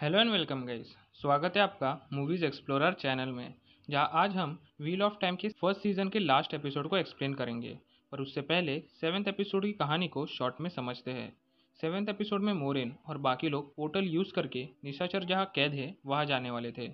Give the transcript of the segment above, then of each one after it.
hello and welcome guys स्वागत है आपका मूवीज़ एक्सप्लोरर चैनल में जहां आज हम व्हील ऑफ टाइम के फर्स्ट सीजन के लास्ट एपिसोड को एक्सप्लेन करेंगे पर उससे पहले सेवन्थ एपिसोड की कहानी को शॉर्ट में समझते हैं सेवन्थ एपिसोड में मोरेन और बाकी लोग पोर्टल यूज़ करके निशाचर जहाँ कैद है वहाँ जाने वाले थे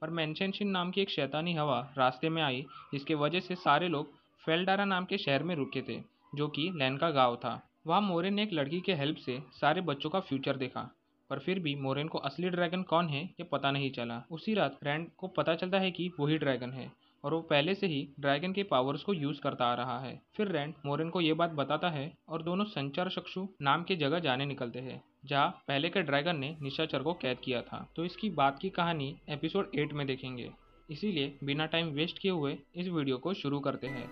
पर मैंशनशिन नाम की एक शैतानी हवा रास्ते में आई जिसके वजह से सारे लोग फेलडारा नाम के शहर में रुके थे जो कि लैन का गाँव था वहाँ मोरेन ने एक लड़की के हेल्प से सारे बच्चों का फ्यूचर देखा पर फिर भी मोरेन को असली ड्रैगन कौन है ये पता नहीं चला उसी रात रैंड को पता चलता है कि वही ड्रैगन है और वो पहले से ही ड्रैगन के पावर्स को यूज करता आ रहा है फिर रैंड मोरेन को ये बात बताता है और दोनों संचार चक्षु नाम की जगह जाने निकलते हैं जहाँ पहले के ड्रैगन ने निशाचर को कैद किया था तो इसकी बात की कहानी एपिसोड एट में देखेंगे इसीलिए बिना टाइम वेस्ट किए हुए इस वीडियो को शुरू करते हैं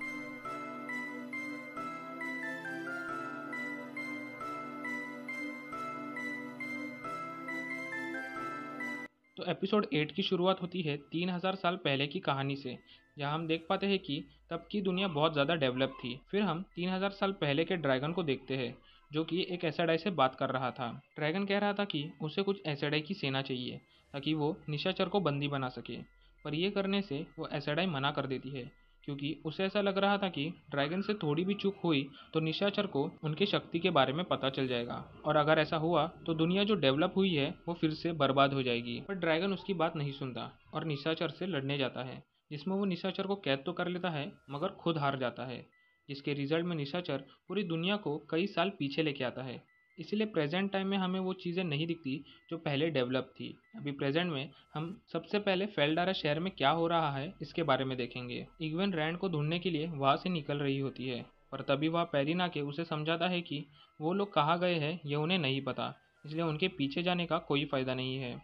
तो एपिसोड एट की शुरुआत होती है तीन हज़ार साल पहले की कहानी से जहां हम देख पाते हैं कि तब की दुनिया बहुत ज़्यादा डेवलप थी फिर हम तीन हज़ार साल पहले के ड्रैगन को देखते हैं जो कि एक एसेडाई से बात कर रहा था ड्रैगन कह रहा था कि उसे कुछ एसेडाई की सेना चाहिए ताकि वो निशाचर को बंदी बना सके पर यह करने से वो एसेडाई मना कर देती है क्योंकि उसे ऐसा लग रहा था कि ड्रैगन से थोड़ी भी चूक हुई तो निशाचर को उनकी शक्ति के बारे में पता चल जाएगा और अगर ऐसा हुआ तो दुनिया जो डेवलप हुई है वो फिर से बर्बाद हो जाएगी पर ड्रैगन उसकी बात नहीं सुनता और निशाचर से लड़ने जाता है जिसमें वो निशाचर को कैद तो कर लेता है मगर खुद हार जाता है जिसके रिजल्ट में निशाचर पूरी दुनिया को कई साल पीछे लेके आता है इसलिए प्रेजेंट टाइम में हमें वो चीज़ें नहीं दिखती जो पहले डेवलप थी अभी प्रेजेंट में हम सबसे पहले फेलडारा शहर में क्या हो रहा है इसके बारे में देखेंगे इगवेन रैंड को ढूंढने के लिए वहाँ से निकल रही होती है पर तभी वह पैदिन आके उसे समझाता है कि वो लोग कहाँ गए हैं यह उन्हें नहीं पता इसलिए उनके पीछे जाने का कोई फ़ायदा नहीं है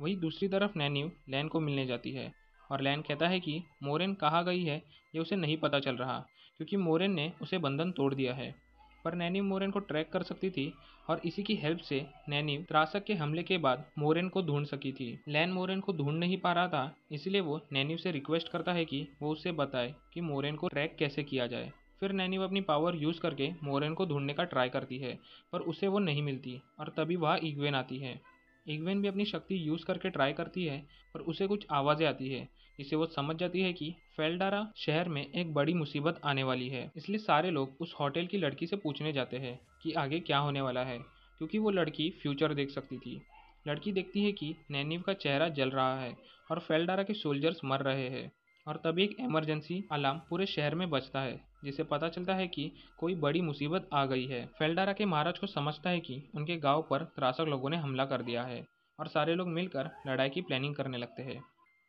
वहीं दूसरी तरफ नैन्यू लैन को मिलने जाती है और लैन कहता है कि मोरेन कहाँ गई है ये उसे नहीं पता चल रहा क्योंकि मोरेन ने उसे बंधन तोड़ दिया है पर नैनी मोरेन को ट्रैक कर सकती थी और इसी की हेल्प से नैनी त्रासक के हमले के बाद मोरेन को ढूंढ सकी थी लैन मोरेन को ढूंढ नहीं पा रहा था इसलिए वो नैनी से रिक्वेस्ट करता है कि वो उसे बताए कि मोरेन को ट्रैक कैसे किया जाए फिर नैनी अपनी पावर यूज़ करके मोरेन को ढूंढने का ट्राई करती है पर उसे वो नहीं मिलती और तभी वह इग्वेन आती है इग्वेन भी अपनी शक्ति यूज़ करके ट्राई करती है पर उसे कुछ आवाज़ें आती है इसे वो समझ जाती है कि फेलडारा शहर में एक बड़ी मुसीबत आने वाली है इसलिए सारे लोग उस होटल की लड़की से पूछने जाते हैं कि आगे क्या होने वाला है क्योंकि वो लड़की फ्यूचर देख सकती थी लड़की देखती है कि नैनीव का चेहरा जल रहा है और फेलडारा के सोल्जर्स मर रहे हैं और तभी एक इमरजेंसी अलार्म पूरे शहर में बजता है जिसे पता चलता है कि कोई बड़ी मुसीबत आ गई है फेलडारा के महाराज को समझता है कि उनके गांव पर त्रासक लोगों ने हमला कर दिया है और सारे लोग मिलकर लड़ाई की प्लानिंग करने लगते हैं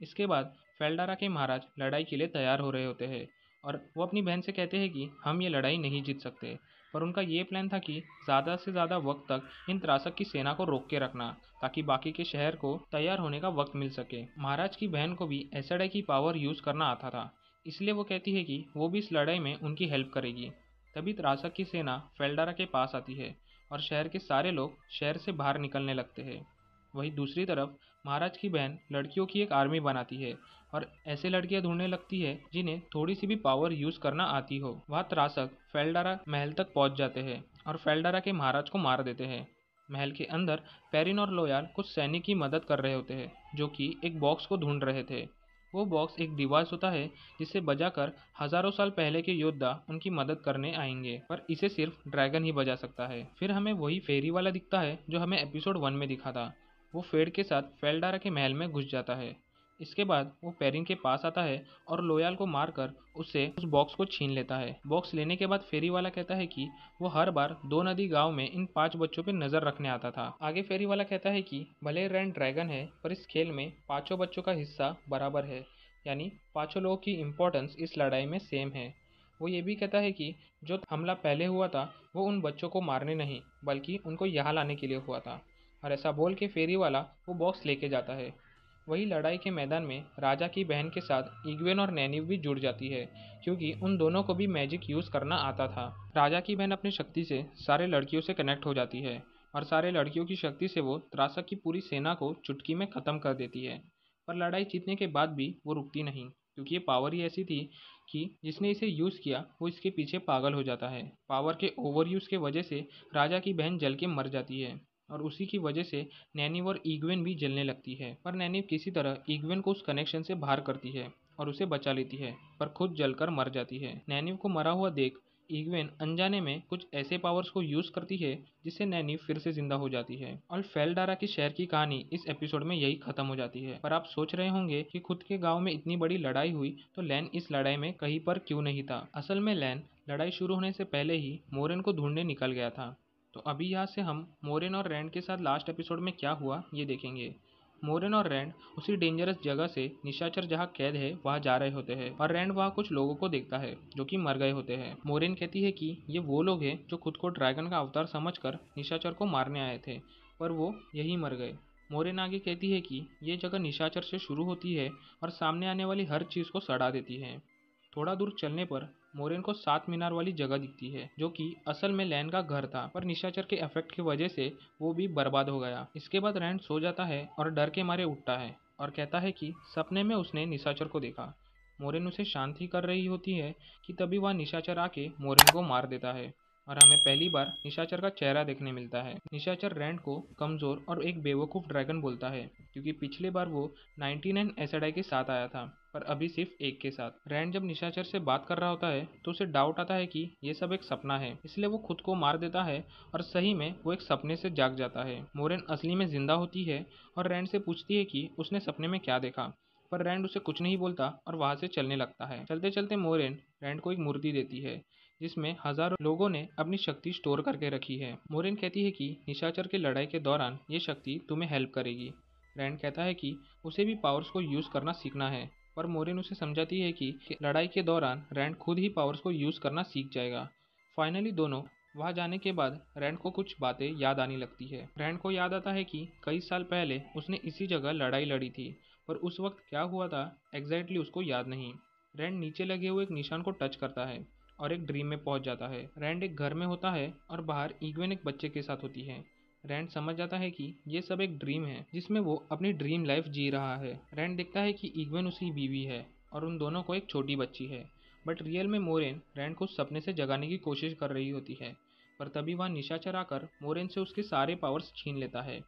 इसके बाद फेलडारा के महाराज लड़ाई के लिए तैयार हो रहे होते हैं और वो अपनी बहन से कहते हैं कि हम ये लड़ाई नहीं जीत सकते पर उनका ये प्लान था कि ज़्यादा से ज़्यादा वक्त तक इन त्रासक की सेना को रोक के रखना ताकि बाकी के शहर को तैयार होने का वक्त मिल सके महाराज की बहन को भी एस की पावर यूज़ करना आता था इसलिए वो कहती है कि वो भी इस लड़ाई में उनकी हेल्प करेगी तभी त्रासक की सेना फेल्डारा के पास आती है और शहर के सारे लोग शहर से बाहर निकलने लगते हैं वहीं दूसरी तरफ महाराज की बहन लड़कियों की एक आर्मी बनाती है और ऐसे लड़कियां ढूंढने लगती है जिन्हें थोड़ी सी भी पावर यूज करना आती हो वह त्रासक फेलडारा महल तक पहुंच जाते हैं और फेलडारा के महाराज को मार देते हैं महल के अंदर पेरिन और लोयाल कुछ सैनिक की मदद कर रहे होते हैं जो कि एक बॉक्स को ढूंढ रहे थे वो बॉक्स एक डिवाइस होता है जिसे बजाकर हजारों साल पहले के योद्धा उनकी मदद करने आएंगे पर इसे सिर्फ ड्रैगन ही बजा सकता है फिर हमें वही फेरी वाला दिखता है जो हमें एपिसोड वन में दिखा था वो फेड के साथ फेल्डारा के महल में घुस जाता है इसके बाद वो पेरिन के पास आता है और लोयाल को मारकर उससे उस बॉक्स को छीन लेता है बॉक्स लेने के बाद फेरी वाला कहता है कि वो हर बार दो नदी गांव में इन पांच बच्चों पर नजर रखने आता था आगे फेरी वाला कहता है कि भले रैन ड्रैगन है पर इस खेल में पांचों बच्चों का हिस्सा बराबर है यानी पांचों लोगों की इम्पोर्टेंस इस लड़ाई में सेम है वो ये भी कहता है कि जो हमला पहले हुआ था वो उन बच्चों को मारने नहीं बल्कि उनको यहाँ लाने के लिए हुआ था और ऐसा बोल के फेरी वाला वो बॉक्स लेके जाता है वही लड़ाई के मैदान में राजा की बहन के साथ इग्वेन और नैनी भी जुड़ जाती है क्योंकि उन दोनों को भी मैजिक यूज़ करना आता था राजा की बहन अपनी शक्ति से सारे लड़कियों से कनेक्ट हो जाती है और सारे लड़कियों की शक्ति से वो त्रासक की पूरी सेना को चुटकी में ख़त्म कर देती है पर लड़ाई जीतने के बाद भी वो रुकती नहीं क्योंकि ये पावर ही ऐसी थी कि जिसने इसे यूज़ किया वो इसके पीछे पागल हो जाता है पावर के ओवर यूज़ के वजह से राजा की बहन जल के मर जाती है और उसी की वजह से नैनी और ईगवेन भी जलने लगती है पर नैनी किसी तरह ईगवेन को उस कनेक्शन से बाहर करती है और उसे बचा लेती है पर खुद जलकर मर जाती है नैनिव को मरा हुआ देख ईगवेन अनजाने में कुछ ऐसे पावर्स को यूज़ करती है जिससे नैनी फिर से जिंदा हो जाती है और फेलडारा की शहर की कहानी इस एपिसोड में यही खत्म हो जाती है पर आप सोच रहे होंगे कि खुद के गांव में इतनी बड़ी लड़ाई हुई तो लैन इस लड़ाई में कहीं पर क्यों नहीं था असल में लैन लड़ाई शुरू होने से पहले ही मोरन को ढूंढने निकल गया था तो अभी यहाँ से हम मोरेन और रैंड के साथ लास्ट एपिसोड में क्या हुआ ये देखेंगे मोरेन और रैंड उसी डेंजरस जगह से निशाचर जहाँ कैद है वहाँ जा रहे होते हैं और रैंड वहाँ कुछ लोगों को देखता है जो कि मर गए होते हैं मोरेन कहती है कि ये वो लोग हैं जो खुद को ड्रैगन का अवतार समझकर निशाचर को मारने आए थे पर वो यही मर गए मोरेन आगे कहती है कि ये जगह निशाचर से शुरू होती है और सामने आने वाली हर चीज़ को सड़ा देती है थोड़ा दूर चलने पर मोरेन को सात मीनार वाली जगह दिखती है जो कि असल में लैन का घर था पर निशाचर के इफेक्ट की वजह से वो भी बर्बाद हो गया इसके बाद रैन सो जाता है और डर के मारे उठता है और कहता है कि सपने में उसने निशाचर को देखा मोरेन उसे शांति कर रही होती है कि तभी वह निशाचर आके मोरेन को मार देता है और हमें पहली बार निशाचर का चेहरा देखने मिलता है निशाचर रैंड को कमज़ोर और एक बेवकूफ़ ड्रैगन बोलता है क्योंकि पिछले बार वो 99 एसडाई के साथ आया था पर अभी सिर्फ एक के साथ रैंड जब निशाचर से बात कर रहा होता है तो उसे डाउट आता है कि ये सब एक सपना है इसलिए वो खुद को मार देता है और सही में वो एक सपने से जाग जाता है मोरेन असली में जिंदा होती है और रैंड से पूछती है कि उसने सपने में क्या देखा पर रैंड उसे कुछ नहीं बोलता और वहाँ से चलने लगता है चलते चलते मोरेन रैंड को एक मूर्ति देती है जिसमें हजारों लोगों ने अपनी शक्ति स्टोर करके रखी है मोरेन कहती है कि निशाचर की लड़ाई के दौरान ये शक्ति तुम्हें हेल्प करेगी रैंड कहता है कि उसे भी पावर्स को यूज़ करना सीखना है पर मोरिन उसे समझाती है कि लड़ाई के दौरान रैंड खुद ही पावर्स को यूज़ करना सीख जाएगा फाइनली दोनों वहाँ जाने के बाद रैंड को कुछ बातें याद आने लगती है रैंड को याद आता है कि कई साल पहले उसने इसी जगह लड़ाई लड़ी थी पर उस वक्त क्या हुआ था एग्जैक्टली उसको याद नहीं रैंड नीचे लगे हुए एक निशान को टच करता है और एक ड्रीम में पहुंच जाता है रैंड एक घर में होता है और बाहर ईगवेन एक बच्चे के साथ होती है रैंड समझ जाता है कि ये सब एक ड्रीम है जिसमें वो अपनी ड्रीम लाइफ जी रहा है रैंड देखता है कि इग्वेन उसकी बीवी है और उन दोनों को एक छोटी बच्ची है बट रियल में मोरेन रैंड को सपने से जगाने की कोशिश कर रही होती है पर तभी वह निशा आकर मोरेन से उसके सारे पावर्स छीन लेता है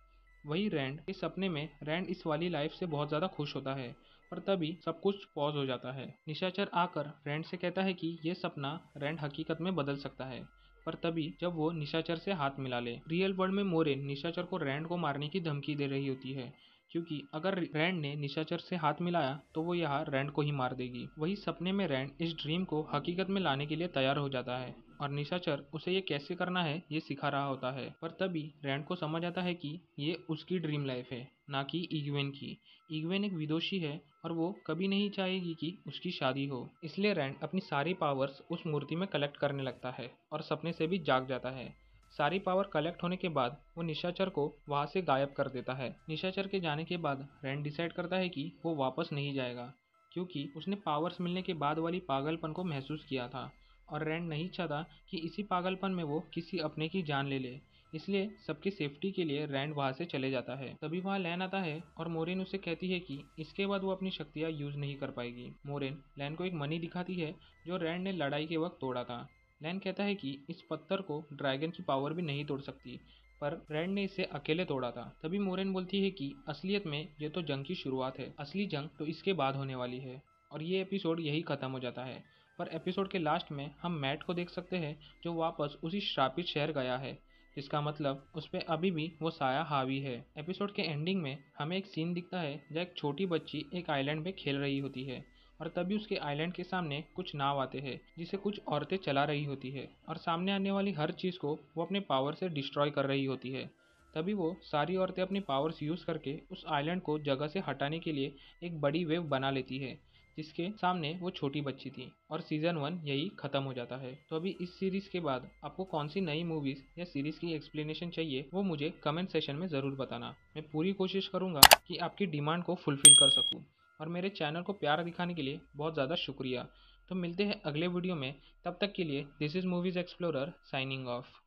वही रैंड के सपने में रैंड इस वाली लाइफ से बहुत ज़्यादा खुश होता है पर तभी सब कुछ पॉज हो जाता है निशाचर आकर रैंड से कहता है कि यह सपना रैंड हकीकत में बदल सकता है पर तभी जब वो निशाचर से हाथ मिला ले रियल वर्ल्ड में मोरेन निशाचर को रैंड को मारने की धमकी दे रही होती है क्योंकि अगर रैंड ने निशाचर से हाथ मिलाया तो वो यहाँ रैंड को ही मार देगी वही सपने में रैंड इस ड्रीम को हकीकत में लाने के लिए तैयार हो जाता है और निशाचर उसे ये कैसे करना है ये सिखा रहा होता है पर तभी रैंड को समझ आता है कि ये उसकी ड्रीम लाइफ है ना कि इग्वेन की इग्वेन एक विदोषी है और वो कभी नहीं चाहेगी कि उसकी शादी हो इसलिए रैंड अपनी सारी पावर्स उस मूर्ति में कलेक्ट करने लगता है और सपने से भी जाग जाता है सारी पावर कलेक्ट होने के बाद वो निशाचर को वहाँ से गायब कर देता है निशाचर के जाने के बाद रैन डिसाइड करता है कि वो वापस नहीं जाएगा क्योंकि उसने पावर्स मिलने के बाद वाली पागलपन को महसूस किया था और रैंड नहीं चाहता कि इसी पागलपन में वो किसी अपने की जान ले ले इसलिए सबकी सेफ्टी के लिए रैंड वहाँ से चले जाता है तभी वहाँ लैन आता है और मोरेन उसे कहती है कि इसके बाद वो अपनी शक्तियाँ यूज नहीं कर पाएगी मोरेन लैन को एक मनी दिखाती है जो रैंड ने लड़ाई के वक्त तोड़ा था लैन कहता है कि इस पत्थर को ड्रैगन की पावर भी नहीं तोड़ सकती पर रैंड ने इसे अकेले तोड़ा था तभी मोरेन बोलती है कि असलियत में ये तो जंग की शुरुआत है असली जंग तो इसके बाद होने वाली है और ये एपिसोड यही खत्म हो जाता है पर एपिसोड के लास्ट में हम मैट को देख सकते हैं जो वापस उसी श्रापित शहर गया है जिसका मतलब उस पर अभी भी वो साया हावी है एपिसोड के एंडिंग में हमें एक सीन दिखता है जहाँ एक छोटी बच्ची एक आइलैंड में खेल रही होती है और तभी उसके आइलैंड के सामने कुछ नाव आते हैं जिसे कुछ औरतें चला रही होती है और सामने आने वाली हर चीज़ को वो अपने पावर से डिस्ट्रॉय कर रही होती है तभी वो सारी औरतें अपनी पावर्स यूज़ करके उस आइलैंड को जगह से हटाने के लिए एक बड़ी वेव बना लेती है जिसके सामने वो छोटी बच्ची थी और सीजन वन यही खत्म हो जाता है तो अभी इस सीरीज के बाद आपको कौन सी नई मूवीज या सीरीज की एक्सप्लेनेशन चाहिए वो मुझे कमेंट सेशन में ज़रूर बताना मैं पूरी कोशिश करूँगा कि आपकी डिमांड को फुलफिल कर सकूँ और मेरे चैनल को प्यार दिखाने के लिए बहुत ज़्यादा शुक्रिया तो मिलते हैं अगले वीडियो में तब तक के लिए this is Movies Explorer signing of